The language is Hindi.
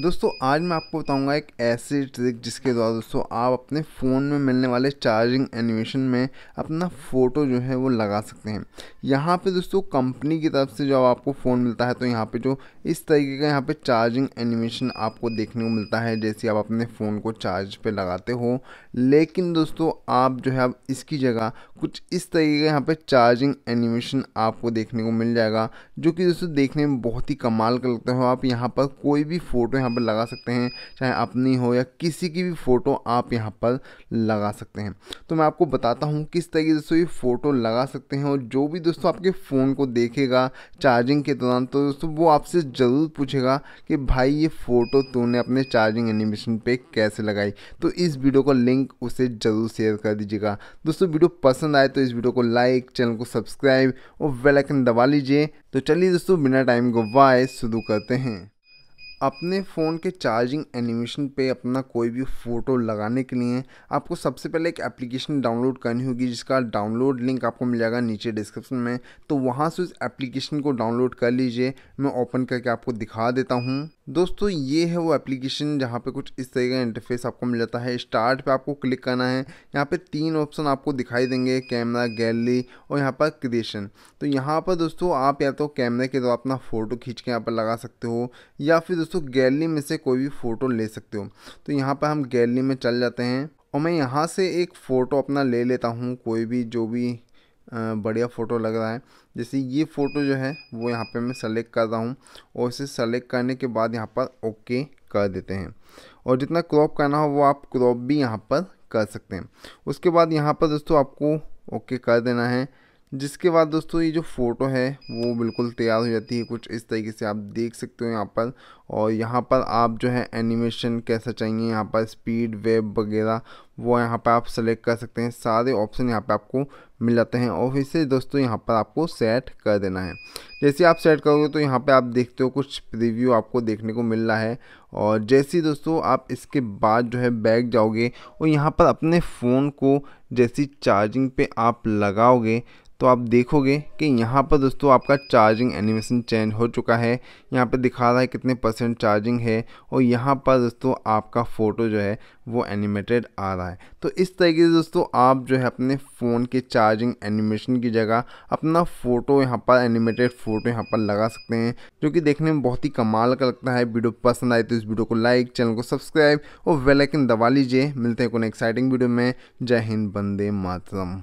दोस्तों आज मैं आपको बताऊंगा एक ऐसी ट्रिक जिसके द्वारा दोस्तों आप अपने फ़ोन में मिलने वाले चार्जिंग एनिमेशन में अपना फ़ोटो जो है वो लगा सकते हैं यहाँ पे दोस्तों कंपनी की तरफ से जब आपको फ़ोन मिलता है तो यहाँ पे जो इस तरीके का यहाँ पे चार्जिंग एनिमेशन आपको देखने को मिलता है जैसे आप अपने फ़ोन को चार्ज पर लगाते हो लेकिन दोस्तों आप जो है अब इसकी जगह कुछ इस तरीके का यहाँ पर चार्जिंग एनिमेशन आपको देखने को मिल जाएगा जो कि दोस्तों देखने में बहुत ही कमाल का लगता हो आप यहाँ पर कोई भी फ़ोटो यहाँ पर लगा सकते हैं चाहे अपनी हो या किसी की भी फ़ोटो आप यहाँ पर लगा सकते हैं तो मैं आपको बताता हूँ किस तरीके से दोस्तों ये फ़ोटो लगा सकते हैं और जो भी दोस्तों आपके फ़ोन को देखेगा चार्जिंग के दौरान तो दोस्तों वो आपसे ज़रूर पूछेगा कि भाई ये फ़ोटो तूने अपने चार्जिंग एनिमेशन पर कैसे लगाई तो इस वीडियो का लिंक उसे ज़रूर शेयर कर दीजिएगा दोस्तों वीडियो पसंद आए तो इस वीडियो को लाइक चैनल को सब्सक्राइब और बेलाइकन दबा लीजिए तो चलिए दोस्तों बिना टाइम को वाय शुरू करते हैं अपने फ़ोन के चार्जिंग एनिमेशन पे अपना कोई भी फ़ोटो लगाने के लिए आपको सबसे पहले एक एप्लीकेशन डाउनलोड करनी होगी जिसका डाउनलोड लिंक आपको मिल जाएगा नीचे डिस्क्रिप्शन में तो वहाँ से उस एप्लीकेशन को डाउनलोड कर लीजिए मैं ओपन करके आपको दिखा देता हूँ दोस्तों ये है वो एप्लीकेशन जहाँ पे कुछ इस तरह का इंटरफेस आपको मिल जाता है स्टार्ट पे आपको क्लिक करना है यहाँ पे तीन ऑप्शन आपको दिखाई देंगे कैमरा गैलरी और यहाँ पर क्रिएशन तो यहाँ पर दोस्तों आप या तो कैमरे के द्वारा अपना फ़ोटो खींच के यहाँ पर लगा सकते हो या फिर दोस्तों गैलरी में से कोई भी फ़ोटो ले सकते हो तो यहाँ पर हम गैलरी में चल जाते हैं और मैं यहाँ से एक फ़ोटो अपना ले लेता हूँ कोई भी जो भी बढ़िया फ़ोटो लग रहा है जैसे ये फ़ोटो जो है वो यहाँ पे मैं सेलेक्ट कर रहा हूँ और इसे सेलेक्ट करने के बाद यहाँ पर ओके कर देते हैं और जितना क्रॉप करना हो वो आप क्रॉप भी यहाँ पर कर सकते हैं उसके बाद यहाँ पर दोस्तों आपको ओके कर देना है जिसके बाद दोस्तों ये जो फ़ोटो है वो बिल्कुल तैयार हो जाती है कुछ इस तरीके से आप देख सकते हो यहाँ पर और यहाँ पर आप जो है एनिमेशन कैसा चाहिए यहाँ पर स्पीड वेब वगैरह वो यहाँ पर आप सेलेक्ट कर सकते हैं सारे ऑप्शन यहाँ पर आपको मिल जाते हैं और इसे दोस्तों यहाँ पर आपको सेट कर देना है जैसे आप सेट करोगे तो यहाँ पे आप देखते हो कुछ प्रीव्यू आपको देखने को मिल रहा है और जैसे दोस्तों आप इसके बाद जो है बैग जाओगे और यहाँ पर अपने फ़ोन को जैसी चार्जिंग पे आप लगाओगे तो आप देखोगे कि यहाँ पर दोस्तों आपका चार्जिंग एनिमेशन चेंज हो चुका है यहाँ पर दिखा रहा है कितने परसेंट चार्जिंग है और यहाँ पर दोस्तों आपका फ़ोटो जो है वो एनिमेटेड आ रहा है तो इस तरीके से दोस्तों आप जो है अपने फ़ोन के चार्जिंग एनिमेशन की जगह अपना फ़ोटो यहाँ पर एनिमेटेड फ़ोटो यहाँ पर लगा सकते हैं जो कि देखने में बहुत ही कमाल का लगता है वीडियो पसंद आए तो इस वीडियो को लाइक चैनल को सब्सक्राइब और वेलाइकन दबा लीजिए मिलते हैं कोई एक्साइटिंग वीडियो में जय हिंद बंदे मातरम